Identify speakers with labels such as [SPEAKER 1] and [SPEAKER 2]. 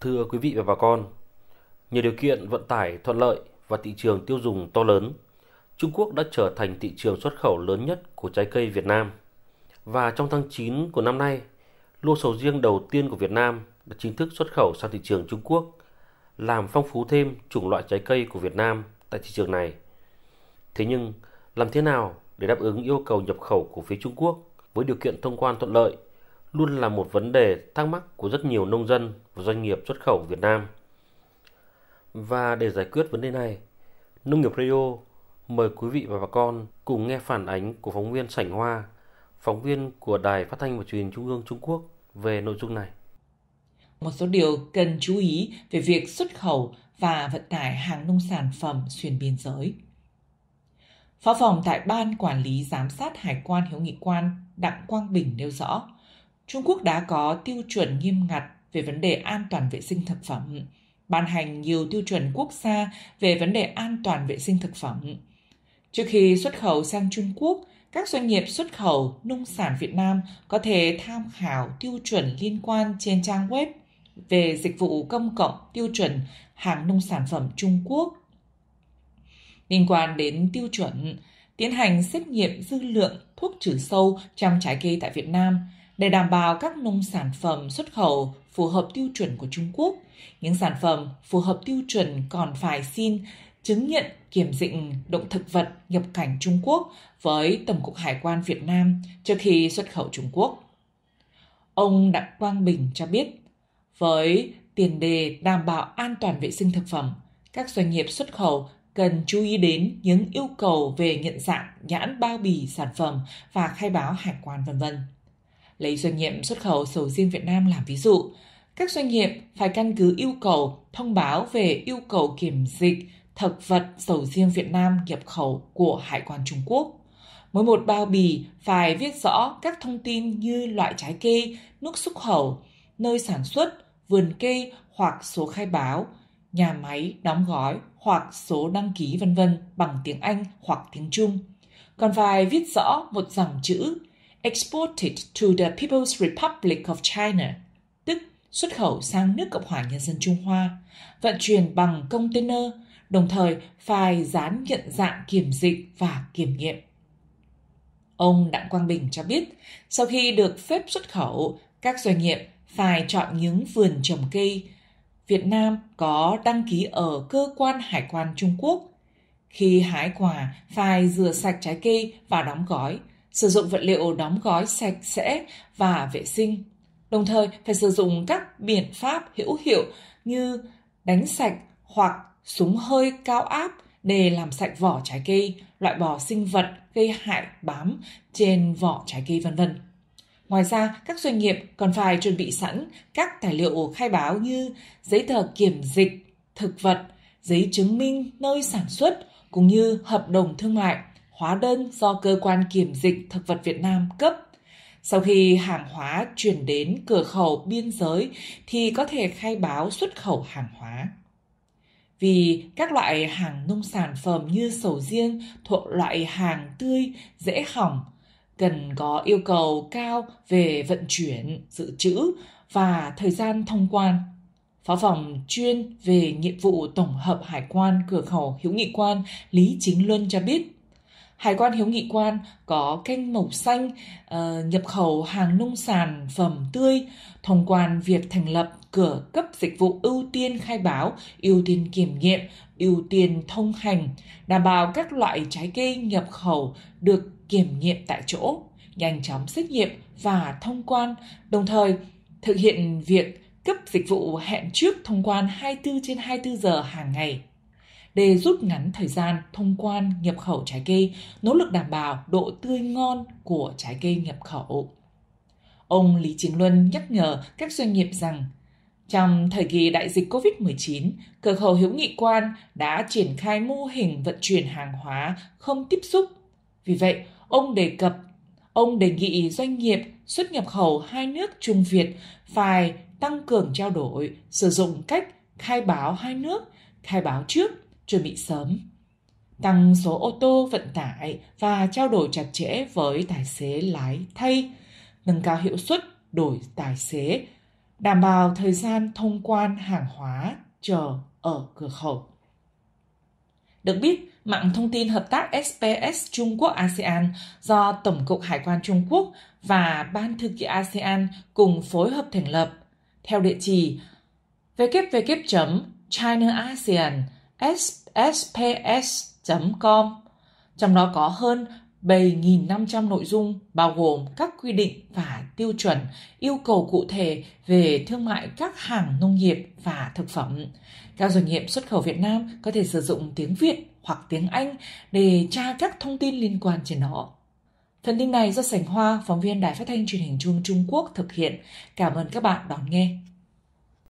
[SPEAKER 1] Thưa quý vị và bà con, nhờ điều kiện vận tải thuận lợi và thị trường tiêu dùng to lớn, Trung Quốc đã trở thành thị trường xuất khẩu lớn nhất của trái cây Việt Nam. Và trong tháng 9 của năm nay, lô sầu riêng đầu tiên của Việt Nam đã chính thức xuất khẩu sang thị trường Trung Quốc, làm phong phú thêm chủng loại trái cây của Việt Nam tại thị trường này. Thế nhưng, làm thế nào để đáp ứng yêu cầu nhập khẩu của phía Trung Quốc với điều kiện thông quan thuận lợi luôn là một vấn đề thắc mắc của rất nhiều nông dân và doanh nghiệp xuất khẩu Việt Nam. Và để giải quyết vấn đề này, Nông nghiệp Radio mời quý vị và bà con cùng nghe phản ánh của phóng viên Sảnh Hoa, phóng viên của Đài Phát thanh và Truyền hình Trung ương Trung Quốc về nội dung này.
[SPEAKER 2] Một số điều cần chú ý về việc xuất khẩu và vận tải hàng nông sản phẩm xuyên biên giới. Phó phòng tại Ban Quản lý Giám sát Hải quan Hiếu Nghị Quan Đặng Quang Bình nêu rõ, Trung Quốc đã có tiêu chuẩn nghiêm ngặt về vấn đề an toàn vệ sinh thực phẩm, ban hành nhiều tiêu chuẩn quốc gia về vấn đề an toàn vệ sinh thực phẩm. Trước khi xuất khẩu sang Trung Quốc, các doanh nghiệp xuất khẩu nông sản Việt Nam có thể tham khảo tiêu chuẩn liên quan trên trang web về dịch vụ công cộng tiêu chuẩn hàng nông sản phẩm Trung Quốc. Liên quan đến tiêu chuẩn, tiến hành xét nghiệm dư lượng thuốc trừ sâu trong trái cây tại Việt Nam – để đảm bảo các nông sản phẩm xuất khẩu phù hợp tiêu chuẩn của Trung Quốc. Những sản phẩm phù hợp tiêu chuẩn còn phải xin chứng nhận kiểm dịch động thực vật nhập cảnh Trung Quốc với Tổng cục Hải quan Việt Nam trước khi xuất khẩu Trung Quốc. Ông Đặng Quang Bình cho biết, với tiền đề đảm bảo an toàn vệ sinh thực phẩm, các doanh nghiệp xuất khẩu cần chú ý đến những yêu cầu về nhận dạng nhãn bao bì sản phẩm và khai báo hải quan vân vân lấy doanh nghiệp xuất khẩu sầu riêng Việt Nam làm ví dụ. Các doanh nghiệp phải căn cứ yêu cầu thông báo về yêu cầu kiểm dịch thực vật sầu riêng Việt Nam nhập khẩu của Hải quan Trung Quốc. Mỗi một bao bì phải viết rõ các thông tin như loại trái cây, nước xuất khẩu, nơi sản xuất, vườn cây hoặc số khai báo, nhà máy đóng gói hoặc số đăng ký vân vân bằng tiếng Anh hoặc tiếng Trung. Còn phải viết rõ một dòng chữ exported to the People's Republic of China, tức xuất khẩu sang nước Cộng hòa Nhân dân Trung Hoa, vận chuyển bằng container, đồng thời phải dán nhận dạng kiểm dịch và kiểm nghiệm. Ông Đặng Quang Bình cho biết, sau khi được phép xuất khẩu, các doanh nghiệp phải chọn những vườn trồng cây Việt Nam có đăng ký ở cơ quan hải quan Trung Quốc. Khi hái quả, phải rửa sạch trái cây và đóng gói, sử dụng vật liệu đóng gói sạch sẽ và vệ sinh. Đồng thời phải sử dụng các biện pháp hữu hiệu như đánh sạch hoặc súng hơi cao áp để làm sạch vỏ trái cây, loại bỏ sinh vật gây hại bám trên vỏ trái cây vân vân. Ngoài ra, các doanh nghiệp còn phải chuẩn bị sẵn các tài liệu khai báo như giấy tờ kiểm dịch, thực vật, giấy chứng minh nơi sản xuất cũng như hợp đồng thương mại hóa đơn do cơ quan kiểm dịch thực vật Việt Nam cấp. Sau khi hàng hóa chuyển đến cửa khẩu biên giới thì có thể khai báo xuất khẩu hàng hóa. Vì các loại hàng nông sản phẩm như sầu riêng thuộc loại hàng tươi, dễ hỏng, cần có yêu cầu cao về vận chuyển, dự trữ và thời gian thông quan. Phó phòng chuyên về nhiệm vụ tổng hợp hải quan cửa khẩu Hữu Nghị Quan Lý Chính Luân cho biết, Hải quan Hiếu Nghị Quan có kênh màu xanh uh, nhập khẩu hàng nông sản phẩm tươi thông quan việc thành lập cửa cấp dịch vụ ưu tiên khai báo, ưu tiên kiểm nghiệm, ưu tiên thông hành, đảm bảo các loại trái cây nhập khẩu được kiểm nghiệm tại chỗ, nhanh chóng xét nghiệm và thông quan, đồng thời thực hiện việc cấp dịch vụ hẹn trước thông quan 24 trên 24 giờ hàng ngày để rút ngắn thời gian thông quan nhập khẩu trái cây, nỗ lực đảm bảo độ tươi ngon của trái cây nhập khẩu. Ông Lý Chính Luân nhắc nhở các doanh nghiệp rằng trong thời kỳ đại dịch COVID-19, cửa khẩu hữu Nghị Quan đã triển khai mô hình vận chuyển hàng hóa không tiếp xúc. Vì vậy, ông đề cập, ông đề nghị doanh nghiệp xuất nhập khẩu hai nước Trung Việt phải tăng cường trao đổi, sử dụng cách khai báo hai nước, khai báo trước chuẩn bị sớm, tăng số ô tô vận tải và trao đổi chặt chẽ với tài xế lái thay, nâng cao hiệu suất đổi tài xế, đảm bảo thời gian thông quan hàng hóa chờ ở cửa khẩu. Được biết, mạng thông tin hợp tác SPS Trung Quốc ASEAN do Tổng cục Hải quan Trung Quốc và Ban thư ký ASEAN cùng phối hợp thành lập theo địa chỉ www.chinaasean.com sps.com. Trong đó có hơn 7.500 nội dung bao gồm các quy định và tiêu chuẩn, yêu cầu cụ thể về thương mại các hàng nông nghiệp và thực phẩm. Các doanh nghiệp xuất khẩu Việt Nam có thể sử dụng tiếng Việt hoặc tiếng Anh để tra các thông tin liên quan trên nó. Thông tin này do Sảnh Hoa, phóng viên Đài Phát thanh truyền hình Trung Trung Quốc thực hiện. Cảm ơn các bạn đón nghe.